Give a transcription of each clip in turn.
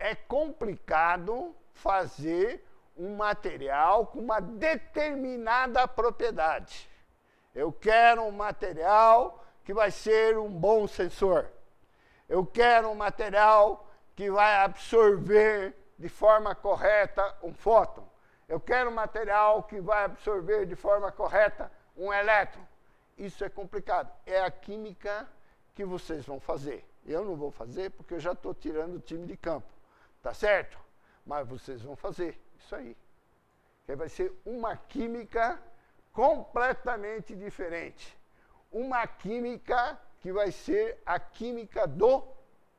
é complicado fazer um material com uma determinada propriedade. Eu quero um material que vai ser um bom sensor. Eu quero um material que vai absorver de forma correta um fóton. Eu quero um material que vai absorver de forma correta um elétron. Isso é complicado. É a química que vocês vão fazer. Eu não vou fazer porque eu já estou tirando o time de campo. Tá certo? Mas vocês vão fazer isso aí. Que vai ser uma química completamente diferente. Uma química que vai ser a química do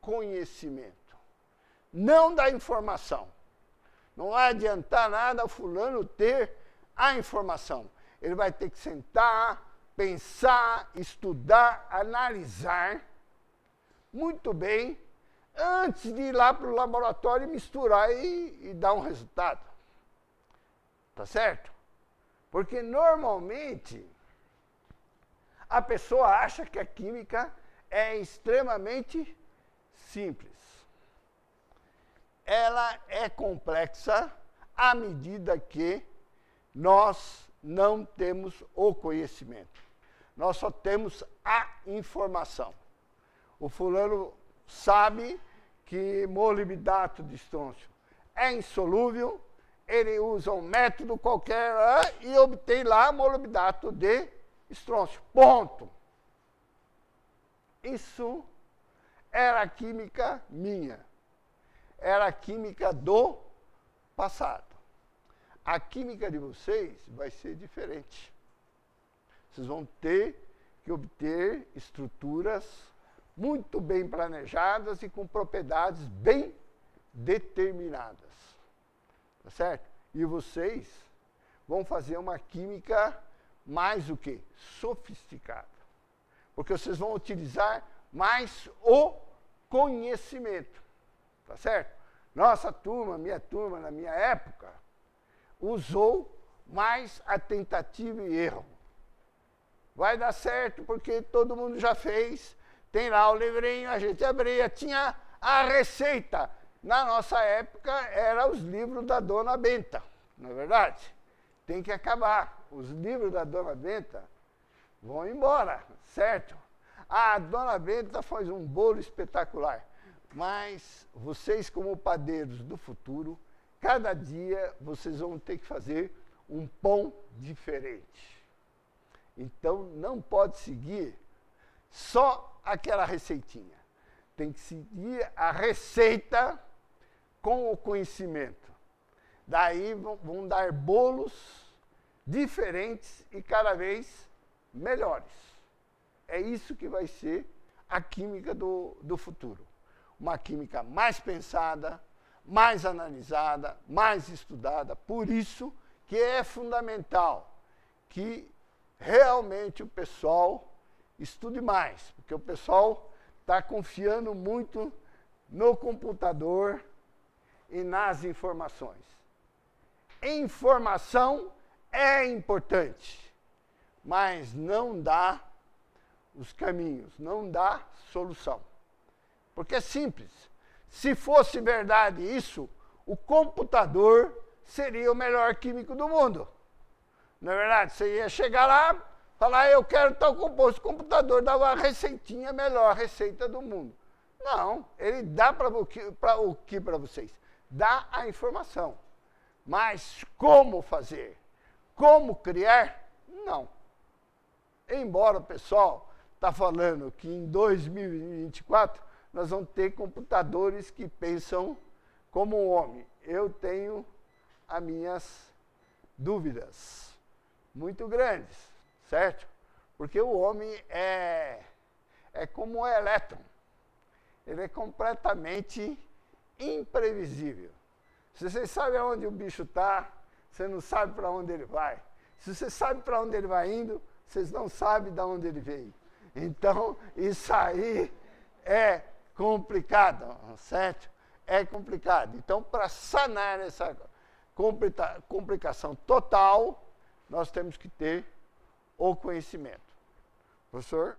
conhecimento, não da informação. Não vai adiantar nada fulano ter a informação. Ele vai ter que sentar, pensar, estudar, analisar muito bem antes de ir lá para o laboratório misturar e, e dar um resultado. Tá certo? Porque normalmente a pessoa acha que a química é extremamente simples. Ela é complexa à medida que nós não temos o conhecimento. Nós só temos a informação. O fulano sabe que molibdato de estôncio é insolúvel, ele usa um método qualquer é, e obtém lá molibdato de estrôncio. Ponto. Isso era a química minha. Era a química do passado. A química de vocês vai ser diferente. Vocês vão ter que obter estruturas muito bem planejadas e com propriedades bem determinadas. Tá certo? E vocês vão fazer uma química mais o que? Sofisticada. Porque vocês vão utilizar mais o conhecimento. Tá certo? Nossa turma, minha turma, na minha época, usou mais a tentativa e erro. Vai dar certo porque todo mundo já fez tem lá o livrinho, a gente abria, tinha a receita. Na nossa época, eram os livros da Dona Benta, não é verdade? Tem que acabar. Os livros da Dona Benta vão embora, certo? A Dona Benta faz um bolo espetacular. Mas vocês, como padeiros do futuro, cada dia vocês vão ter que fazer um pão diferente. Então, não pode seguir só aquela receitinha. Tem que seguir a receita com o conhecimento. Daí vão dar bolos diferentes e cada vez melhores. É isso que vai ser a química do, do futuro. Uma química mais pensada, mais analisada, mais estudada. Por isso que é fundamental que realmente o pessoal estude mais, porque o pessoal está confiando muito no computador e nas informações. Informação é importante, mas não dá os caminhos, não dá solução. Porque é simples. Se fosse verdade isso, o computador seria o melhor químico do mundo. Na é verdade, você ia chegar lá, Falar, ah, eu quero tal composto. O computador dá uma receitinha melhor, a receita do mundo. Não, ele dá para o que para vocês? Dá a informação. Mas como fazer? Como criar? Não. Embora o pessoal está falando que em 2024 nós vamos ter computadores que pensam como um homem. Eu tenho as minhas dúvidas muito grandes certo? Porque o homem é, é como um elétron, ele é completamente imprevisível. Se você sabe onde o bicho está, você não sabe para onde ele vai. Se você sabe para onde ele vai indo, vocês não sabem de onde ele veio. Então, isso aí é complicado, certo? É complicado. Então, para sanar essa complicação total, nós temos que ter ou conhecimento. Professor?